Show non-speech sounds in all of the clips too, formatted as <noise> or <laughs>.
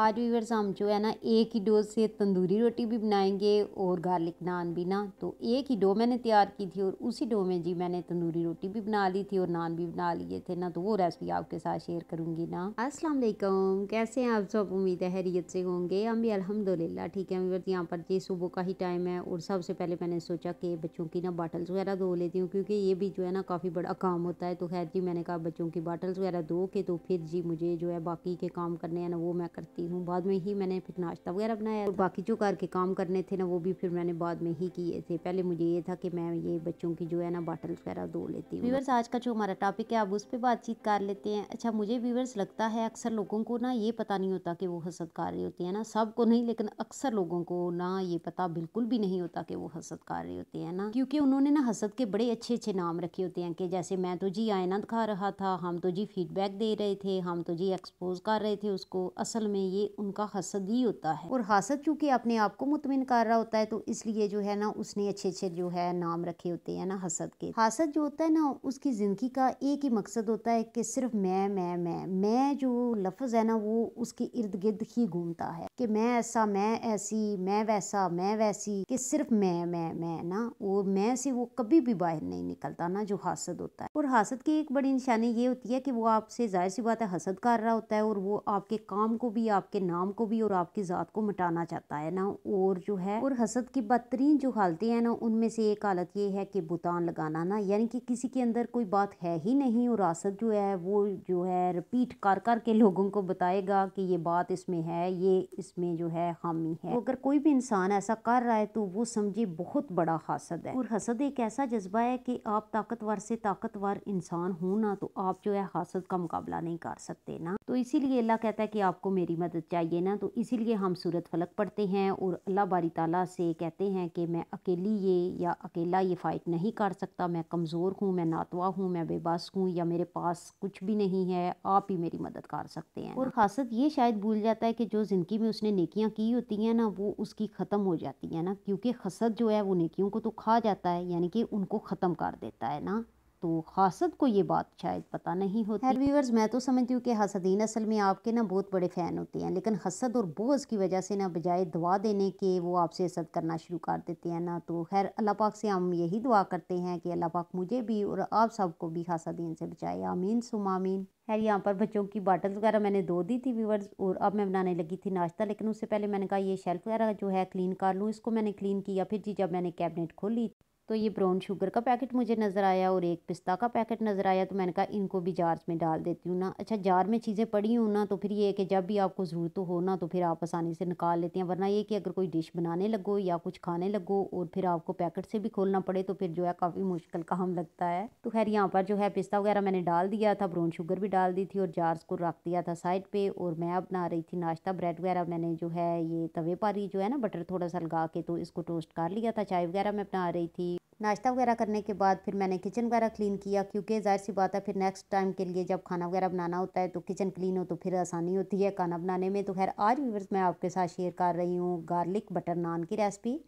आज वर्ष हम जो है ना एक ही डो से तंदूरी रोटी भी बनाएंगे और गार्लिक नान भी ना तो एक ही डो मैंने तैयार की थी और उसी डो में जी मैंने तंदूरी रोटी भी बना ली थी और नान भी बना लिए थे ना तो वो रेसिपी आपके साथ शेयर करूंगी ना अस्सलाम वालेकुम कैसे हैं आप सब उम्मीद है हैरियत से होंगे हम भी अलहमदिल्ला ठीक है वीवर्स यहाँ पर जी सुबह का ही टाइम है और सबसे पहले मैंने सोचा कि बच्चों की ना बाटल्स वगैरह धो लेती हूँ क्योंकि ये भी जो है ना काफ़ी बड़ा काम होता है तो खैर जी मैंने कहा बच्चों की बाटल्स वगैरह धो के तो फिर जी मुझे जो है बाकी के काम करने हैं ना वो मैं करती बनाती हूँ बाद में ही मैंने फिर नाश्ता वगैरह बनाया और तो बाकी जो घर के काम करने थे ना वो भी फिर मैंने बाद में ही किए थे पहले मुझे ये था कि मैं ये बच्चों की जो है ना बाटल वगैरह धो लेती हूँ व्यवर्स आज का जो हमारा टॉपिक है आप उस पर बातचीत कर लेते हैं अच्छा मुझे व्यवर्स लगता है अक्सर लोगों को ना ये पता नहीं होता कि वो हसद कर रही होती है ना सबको नहीं लेकिन अक्सर लोगों को ना ये पता बिल्कुल भी नहीं होता कि वो हसद कर रहे होते हैं ना क्योंकि उन्होंने ना हसद के बड़े अच्छे अच्छे नाम रखे होते हैं कि जैसे मैं तो जी आयना दिखा रहा था हम तो जी फीडबैक दे रहे थे हम तो जी एक्सपोज कर रहे थे उसको असल में ये उनका हसद ही होता है और हसद चूँकि अपने आप को मुतमिन कर रहा होता है तो इसलिए जो है ना उसने अच्छे अच्छे जो है नाम रखे होते हैं ना हसद के हसद जो होता है ना उसकी ज़िंदगी का एक ही मकसद होता है कि सिर्फ मैं मैं मैं मैं जो लफ्ज़ है ना वो उसके इर्द गिर्द ही घूमता है कि मैं ऐसा मैं ऐसी मैं वैसा मैं वैसी कि सिर्फ मैं मैं मैं ना वो मैं से वो कभी भी बाहर नहीं निकलता ना जो हासद होता है और हासद की एक बड़ी निशानी ये होती है कि वो आपसे जाहिर सी बात है हसद कर रहा होता है और वो आपके काम को भी आपके नाम को भी और आपकी ज़ात को मिटाना चाहता है ना और जो है और हसद की बदतरीन जो हालतें हैं ना उनमें से एक हालत ये है कि बुतान लगाना ना यानी कि किसी के अंदर कोई बात है ही नहीं और हसद जो है वो जो है रिपीट कर कर के लोगों को बताएगा कि ये बात इसमें है ये इस उसमें जो है हामी है तो अगर कोई भी इंसान ऐसा कर रहा है तो वो समझे बहुत बड़ा हसद है और हसद एक ऐसा जज्बा है कि आप ताकतवर से ताकतवर इंसान हो ना तो आप जो है हसद का मुकाबला नहीं कर सकते ना तो इसीलिए अल्लाह कहता है कि आपको मेरी मदद चाहिए ना तो इसीलिए हम सूरत फलक पढ़ते हैं और अल्लाह बारी ताला से कहते हैं कि मैं अकेली ये या अकेला ये फ़ाइट नहीं कर सकता मैं कमज़ोर हूँ मैं नातवा हूँ मैं बेबस हूँ या मेरे पास कुछ भी नहीं है आप ही मेरी मदद कर सकते हैं और खासत ये शायद भूल जाता है कि जो ज़िंदगी में उसने नेकियां की होती हैं ना वो उसकी ख़त्म हो जाती है ना क्योंकि हसद जो है वो नेकियों को तो खा जाता है यानी कि उनको ख़त्म कर देता है ना तो हासद को ये बात शायद पता नहीं होती खैर व्यूवर्स मैं तो समझती हूँ कि हसदीन असल में आपके ना बहुत बड़े फ़ैन होते हैं लेकिन हसद और बोझ की वजह से ना बजाय दुआ देने के वो आपसे हसद करना शुरू कर देते हैं ना तो खैर अल्लाह पाक से हम यही दुआ करते हैं कि अल्लाह पाक मुझे भी और आप सबको भी हसदीन से बचाए आमीन सुमामीन खैर यहाँ पर बच्चों की बाटल वगैरह मैंने दो दी थी व्यूवर्स और अब मैं बनाने लगी थी नाश्ता लेकिन उससे पहले मैंने कहा ये शेल्फ़ वगैरह जो है क्लीन कर लूँ इसको मैंने क्लीन किया फिर जी जब मैंने कैबिनेट खोली तो ये ब्राउन शुगर का पैकेट मुझे नज़र आया और एक पिस्ता का पैकेट नज़र आया तो मैंने कहा इनको भी जार्स में डाल देती हूँ ना अच्छा जार में चीज़ें पड़ी हूँ ना तो फिर ये कि जब भी आपको ज़रूरत हो ना तो फिर आप आसानी से निकाल लेते हैं वरना ये कि अगर कोई डिश बनाने लगो या कुछ खाने लगो और फिर आपको पैकेट से भी खोलना पड़े तो फिर जो है काफ़ी मुश्किल काम लगता है तो खैर यहाँ पर जो है पिस्ता वगैरह मैंने डाल दिया था ब्राउन शुगर भी डाल दी थी और जार्स को रख दिया था साइड पर और मैं बना रही थी नाश्ता ब्रेड वगैरह मैंने जो है ये तवे पर ही जो है ना बटर थोड़ा सा लगा के तो इसको टोस्ट कर लिया था चाय वगैरह मैं बना रही थी नाश्ता वगैरह करने के बाद फिर मैंने किचन वगैरह क्लीन किया क्योंकि जाहिर सी बात है फिर नेक्स्ट टाइम के लिए जब खाना वगैरह बनाना होता है तो किचन क्लीन हो तो फिर आसानी होती है खाना बनाने में तो खैर आज व्यूवर्स मैं आपके साथ शेयर कर रही हूँ गार्लिक बटर नान की रेसिपी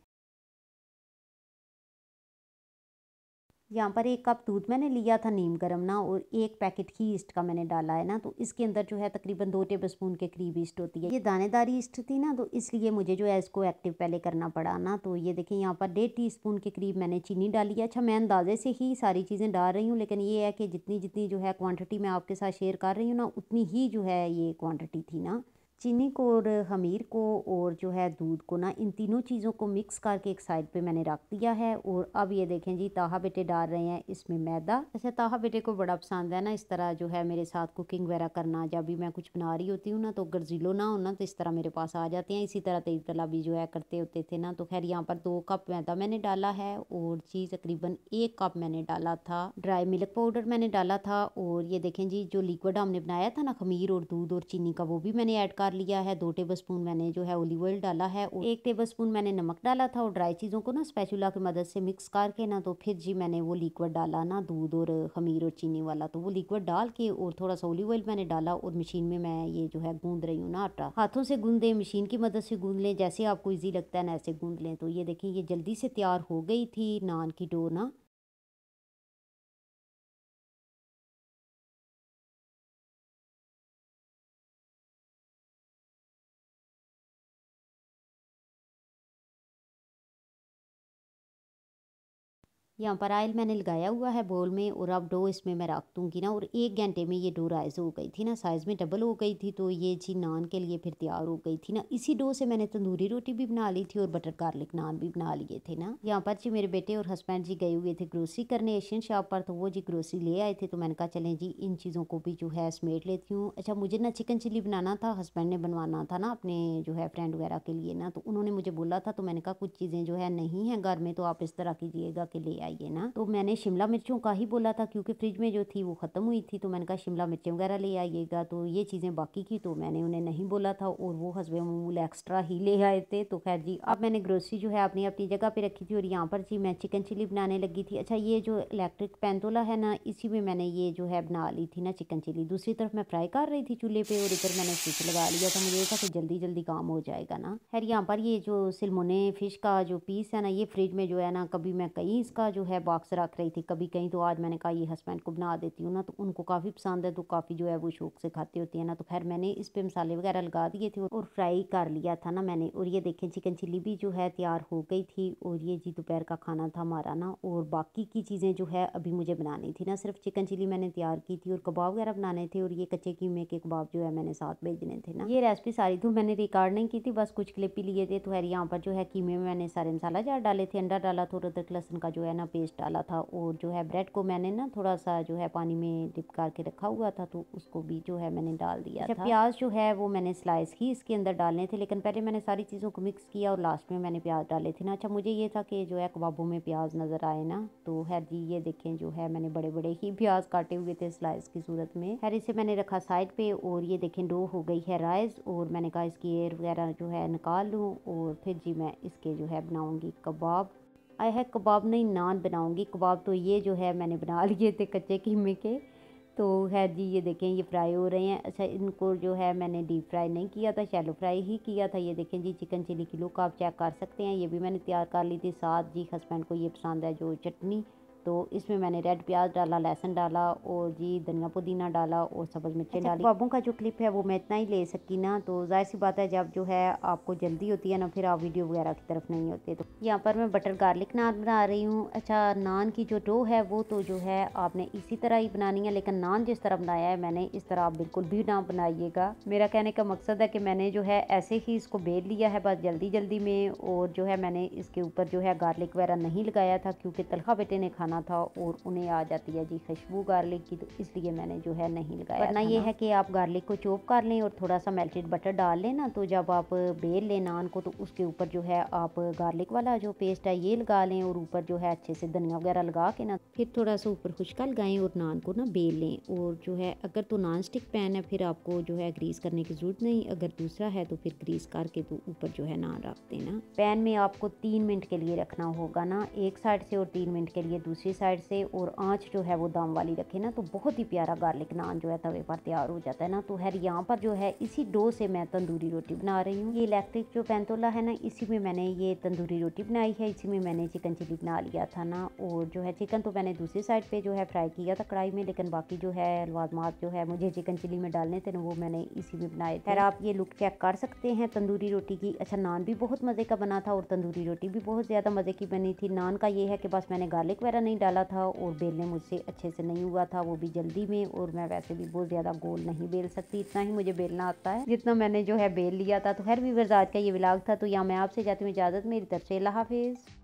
यहाँ पर एक कप दूध मैंने लिया था नीम गर्म ना और एक पैकेट ही ईस्ट का मैंने डाला है ना तो इसके अंदर जो है तकरीबन दो टेबल स्पून के करीब ईस्ट होती है ये दानेदार ईस्ट थी ना तो इसलिए मुझे जो है इसको एक्टिव पहले करना पड़ा ना तो ये देखें यहाँ पर डेढ़ टी स्पून के करीब मैंने चीनी डाली है अच्छा मैं अंदाजे से ही सारी चीज़ें डाल रही हूँ लेकिन ये है कि जितनी जितनी जो है क्वान्टिटी मैं आपके साथ शेयर कर रही हूँ ना उतनी ही जो है ये क्वान्टिटी थी ना चीनी को और खमीर को और जो है दूध को ना इन तीनों चीज़ों को मिक्स करके एक साइड पे मैंने रख दिया है और अब ये देखें जी ताहा बेटे डाल रहे हैं इसमें मैदा अच्छा ताहा बेटे को बड़ा पसंद है ना इस तरह जो है मेरे साथ कुकिंग वगैरह करना जब भी मैं कुछ बना रही होती हूँ ना तो गर्जिलो ना हो ना तो इस तरह मेरे पास आ जाते हैं इसी तरह तेज तला भी जो है करते होते थे ना तो खैर यहाँ पर दो कप मैदा मैंने डाला है और जी तकरीबन एक कप मैंने डाला था ड्राई मिल्क पाउडर मैंने डाला था और ये देखें जी जो लिक्विड हमने बनाया था ना खमीर और दूध और चीनी का वो भी मैंने ऐड कर कर लिया है दो टेबल स्पून मैंने जो है ओलिव ऑयल डाला है और एक टेबल स्पून मैंने नमक डाला था और ड्राई चीज़ों को ना स्पैचुला की मदद से मिक्स करके ना तो फिर जी मैंने वो लिक्विड डाला ना दूध और खमीर और चीनी वाला तो वो लिक्विड डाल के और थोड़ा सा ओलिव ऑयल मैंने डाला और मशीन में मैं ये जो है गूंद रही हूँ ना आटा हाथों से गूंदे मशीन की मदद से गूंद लें जैसे आपको ईजी लगता है ना ऐसे गूंद लें तो ये देखें ये जल्दी से तैयार हो गई थी नान की डो ना यहाँ पर आयल मैंने लगाया हुआ है बोल में और अब डो इसमें मैं रख दूँगी ना और एक घंटे में ये डो राइज़ हो गई थी ना साइज़ में डबल हो गई थी तो ये जी नान के लिए फिर तैयार हो गई थी ना इसी डो से मैंने तंदूरी रोटी भी बना ली थी और बटर गार्लिक नान भी बना लिए थे ना यहाँ पर जी मेरे बेटे और हस्बैंड जी गए हुए थे ग्रोसरी करने एशियन शॉप पर तो वो जी ग्रोसरी ले आए थे तो मैंने कहा चलें जी इन चीज़ों को भी जो है समेट लेती हूँ अच्छा मुझे ना चिकन चिली बनाना था हस्बैंड ने बनवाना था ना अपने जो है फ्रेंड वगैरह के लिए ना तो उन्होंने मुझे बोला था तो मैंने कहा कुछ चीज़ें जो है नहीं हैं घर में तो आप इस तरह कीजिएगा कि ले आइए ना तो मैंने शिमला मिर्चों का ही बोला था क्योंकि फ्रिज में जो थी वो ख़त्म हुई थी तो मैंने कहा शिमला मिर्चें वगैरह ले आइएगा तो ये चीज़ें बाकी की तो मैंने उन्हें नहीं बोला था और वो हसबे ममूल एक्स्ट्रा ही ले आए थे तो खैर जी अब मैंने ग्रोसरी जो है अपनी अपनी जगह पर रखी थी और यहाँ पर जी मैं चिकन चिली बनाने लगी थी अच्छा ये जो इलेक्ट्रिक पैंतोला है ना इसी में मैंने ये जो है बना ली थी ना चिकन चिली दूसरी तरफ मैं फ्राई कर रही थी चूल्हे पर और इधर मैंने स्विच लगा लिया था मुझे था कि जल्दी जल्दी काम हो जाएगा ना खैर यहाँ पर ये जो सिलमोने फिश का जो पीस है ना ये फ्रिज में जो है ना कभी मैं कहीं इसका जो है बॉक्स रख रही थी कभी कहीं तो आज मैंने कहा ये हस्बैंड को बना देती हूँ ना तो उनको काफ़ी पसंद है तो काफ़ी जो है वो शौक से खाती होती है ना तो खैर मैंने इस पर मसाले वगैरह लगा दिए थे और फ्राई कर लिया था ना मैंने और ये देखें चिकन चिली भी जो है तैयार हो गई थी और ये जी दोपहर का खाना था हमारा ना और बाकी की चीज़ें जो है अभी मुझे बनानी थी ना सिर्फ चिकन चिली मैंने तैयार की थी और कबाब वगैरह बनाने थे और ये कच्चे कीमे के कबाब जो है मैंने साथ भेजने थे ना ये रेसिपी सारी तो मैंने रिकॉर्ड नहीं की थी बस कुछ क्लिप ही लिए थे तो खैर यहाँ पर जो है कीमे में मैंने सारे मसाला जार डाले थे अंडा डाला थोड़ा तक लहसन का जो है ना अपना पेस्ट डाला था और जो है ब्रेड को मैंने ना थोड़ा सा जो है पानी में डिप करके रखा हुआ था तो उसको भी जो है मैंने डाल दिया अच्छा, था प्याज जो है वो मैंने स्लाइस ही इसके अंदर डालने थे लेकिन पहले मैंने सारी चीज़ों को मिक्स किया और लास्ट में मैंने प्याज डाले थे ना अच्छा मुझे ये था कि जो है कबाबों में प्याज नज़र आए ना तो है जी ये देखें जो है मैंने बड़े बड़े ही <laughs> प्याज काटे हुए थे स्लाइस की सूरत में खैर इसे मैंने रखा साइड पर और ये देखें डो हो गई है राइस और मैंने कहा इसकी एयर वगैरह जो है निकाल लूँ और फिर जी मैं इसके जो है बनाऊँगी कबाब आए है कबाब नहीं नान बनाऊंगी कबाब तो ये जो है मैंने बना लिए थे कच्चे कीमे के तो है जी ये देखें ये फ्राई हो रहे हैं अच्छा इनको जो है मैंने डीप फ्राई नहीं किया था शैलो फ्राई ही किया था ये देखें जी चिकन चिली की लुक आप चेक कर सकते हैं ये भी मैंने तैयार कर ली थी साथ जी हस्बैंड को ये पसंद है जो चटनी तो इसमें मैंने रेड प्याज डाला लहसन डाला और जी धनिया पुदीना डाला और सब्ज़ मिर्चें अच्छा, डाली कबाबों तो का जो क्लिप है वो मैं इतना ही ले सकी ना तो जाहिर सी बात है जब जो है आपको जल्दी होती है ना फिर आप वीडियो वगैरह की तरफ नहीं होते तो यहाँ पर मैं बटर गार्लिक नान बना रही हूँ अच्छा नान की जो डो है वो तो जो है आपने इसी तरह ही बनानी है लेकिन नान जिस तरह बनाया है मैंने इस तरह आप बिल्कुल भी ना बनाइएगा मेरा कहने का मकसद है कि मैंने जो है ऐसे ही इसको बेल लिया है बस जल्दी जल्दी में और जो है मैंने इसके ऊपर जो है गार्लिक वगैरह नहीं लगाया था क्योंकि तलखा बेटे ने खाना लगाना था और उन्हें आ जाती है जी खुशबू गार्लिक की तो इसलिए मैंने जो है नहीं लगाया वरना ये है कि आप गार्लिक को चोप कर लें और थोड़ा सा मेल्टेड बटर डाल लें ना तो जब आप बेल लें नान को तो उसके ऊपर जो है आप गार्लिक वाला जो पेस्ट है ये लगा लें और ऊपर जो है अच्छे से धनिया वगैरह लगा के ना फिर थोड़ा सा ऊपर खुशका लगाएं और नान को ना बेल लें और जो है अगर तो नॉन स्टिक पैन है फिर आपको जो है ग्रीस करने की ज़रूरत नहीं अगर दूसरा है तो फिर ग्रीस करके तो ऊपर जो है नान रख देना पैन में आपको तीन मिनट के लिए रखना होगा ना एक साइड से और तीन मिनट के लिए दूसरी दूसरी साइड से और आँच जो है वो दम वाली रखे ना तो बहुत ही प्यारा गार्लिक नान जो है तवे पर तैयार हो जाता है ना तो खैर यहाँ पर जो है इसी डो से मैं तंदूरी रोटी बना रही हूँ ये इलेक्ट्रिक जो पैंतोला है ना इसी में मैंने ये तंदूरी रोटी बनाई है इसी में मैंने चिकन चिली बना लिया था ना और जो है चिकन तो मैंने दूसरी साइड पर जो है फ्राई किया था कढ़ाई में लेकिन बाकी जो है लवाजमात जो है मुझे चिकन चिली में डालने थे ना वो मैंने इसी में बनाए थे आप ये लुक चेक कर सकते हैं तंदूरी रोटी की अच्छा नान भी बहुत मज़े का बना था और तंदूरी रोटी भी बहुत ज़्यादा मज़े की बनी थी नान का ये है कि बस मैंने गार्लिक वगैरह नहीं नहीं डाला था और बेलने मुझसे अच्छे से नहीं हुआ था वो भी जल्दी में और मैं वैसे भी बहुत ज़्यादा गोल नहीं बेल सकती इतना ही मुझे बेलना आता है जितना मैंने जो है बेल लिया था तो हर वीवर्स आज का ये विलाग था तो या मैं आपसे जाती हूँ इजाज़त मेरी तरफ से हाफिज़